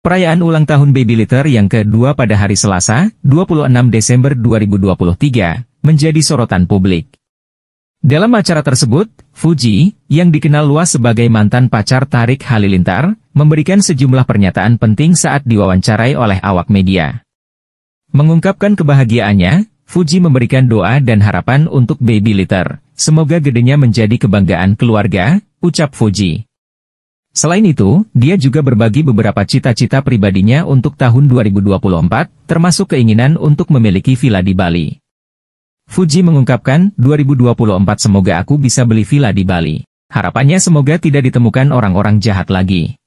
Perayaan ulang tahun Baby Litter yang kedua pada hari Selasa, 26 Desember 2023, menjadi sorotan publik. Dalam acara tersebut, Fuji, yang dikenal luas sebagai mantan pacar Tarik Halilintar, memberikan sejumlah pernyataan penting saat diwawancarai oleh awak media. Mengungkapkan kebahagiaannya, Fuji memberikan doa dan harapan untuk Baby Litter, Semoga gedenya menjadi kebanggaan keluarga, ucap Fuji. Selain itu, dia juga berbagi beberapa cita-cita pribadinya untuk tahun 2024, termasuk keinginan untuk memiliki villa di Bali. Fuji mengungkapkan, 2024 semoga aku bisa beli villa di Bali. Harapannya semoga tidak ditemukan orang-orang jahat lagi.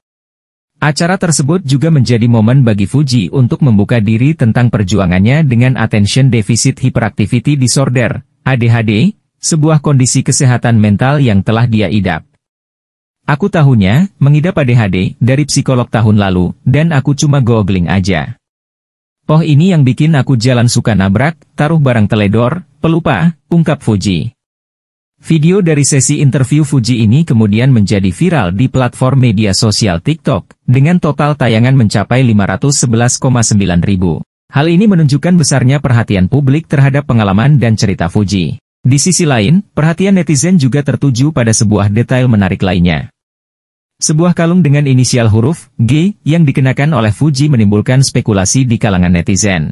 Acara tersebut juga menjadi momen bagi Fuji untuk membuka diri tentang perjuangannya dengan Attention Deficit Hyperactivity Disorder, ADHD, sebuah kondisi kesehatan mental yang telah dia idap. Aku tahunya, mengidap ADHD, dari psikolog tahun lalu, dan aku cuma googling aja. Poh ini yang bikin aku jalan suka nabrak, taruh barang teledor, pelupa, ungkap Fuji. Video dari sesi interview Fuji ini kemudian menjadi viral di platform media sosial TikTok, dengan total tayangan mencapai 511,9 ribu. Hal ini menunjukkan besarnya perhatian publik terhadap pengalaman dan cerita Fuji. Di sisi lain, perhatian netizen juga tertuju pada sebuah detail menarik lainnya. Sebuah kalung dengan inisial huruf G yang dikenakan oleh Fuji menimbulkan spekulasi di kalangan netizen.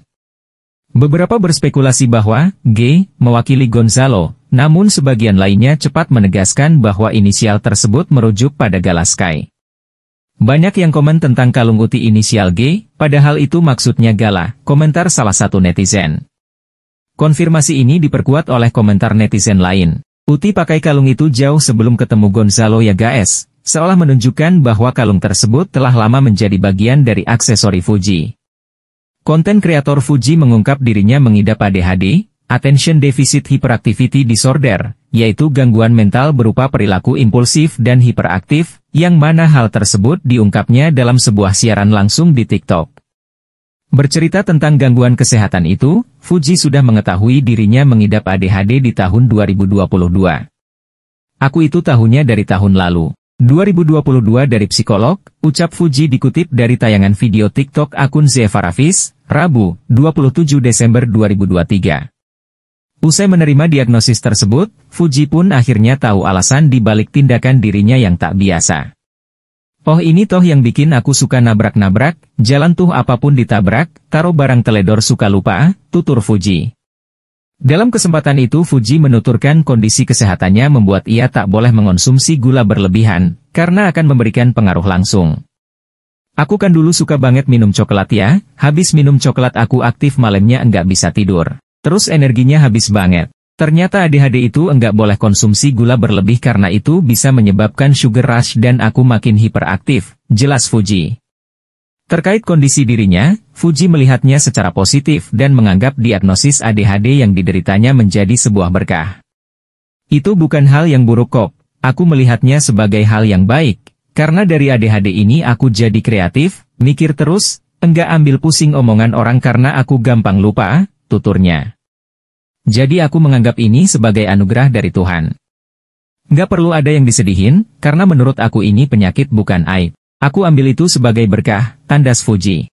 Beberapa berspekulasi bahwa G mewakili Gonzalo, namun sebagian lainnya cepat menegaskan bahwa inisial tersebut merujuk pada Galaskai. Banyak yang komen tentang kalung uti inisial G, padahal itu maksudnya Gala, komentar salah satu netizen. Konfirmasi ini diperkuat oleh komentar netizen lain. Uti pakai kalung itu jauh sebelum ketemu Gonzalo ya guys seolah menunjukkan bahwa kalung tersebut telah lama menjadi bagian dari aksesori Fuji. Konten kreator Fuji mengungkap dirinya mengidap ADHD, Attention Deficit Hyperactivity Disorder, yaitu gangguan mental berupa perilaku impulsif dan hiperaktif, yang mana hal tersebut diungkapnya dalam sebuah siaran langsung di TikTok. Bercerita tentang gangguan kesehatan itu, Fuji sudah mengetahui dirinya mengidap ADHD di tahun 2022. Aku itu tahunya dari tahun lalu. 2022 dari psikolog, ucap Fuji dikutip dari tayangan video TikTok akun Zefarafis, Rabu, 27 Desember 2023. Usai menerima diagnosis tersebut, Fuji pun akhirnya tahu alasan dibalik tindakan dirinya yang tak biasa. Oh ini toh yang bikin aku suka nabrak-nabrak, jalan tuh apapun ditabrak, taruh barang teledor suka lupa, tutur Fuji. Dalam kesempatan itu Fuji menuturkan kondisi kesehatannya membuat ia tak boleh mengonsumsi gula berlebihan, karena akan memberikan pengaruh langsung. Aku kan dulu suka banget minum coklat ya, habis minum coklat aku aktif malamnya enggak bisa tidur. Terus energinya habis banget. Ternyata ADHD itu enggak boleh konsumsi gula berlebih karena itu bisa menyebabkan sugar rush dan aku makin hiperaktif, jelas Fuji. Terkait kondisi dirinya, Fuji melihatnya secara positif dan menganggap diagnosis ADHD yang dideritanya menjadi sebuah berkah. Itu bukan hal yang buruk kok, aku melihatnya sebagai hal yang baik, karena dari ADHD ini aku jadi kreatif, mikir terus, enggak ambil pusing omongan orang karena aku gampang lupa, tuturnya. Jadi aku menganggap ini sebagai anugerah dari Tuhan. Nggak perlu ada yang disedihin, karena menurut aku ini penyakit bukan aib. Aku ambil itu sebagai berkah, tandas Fuji.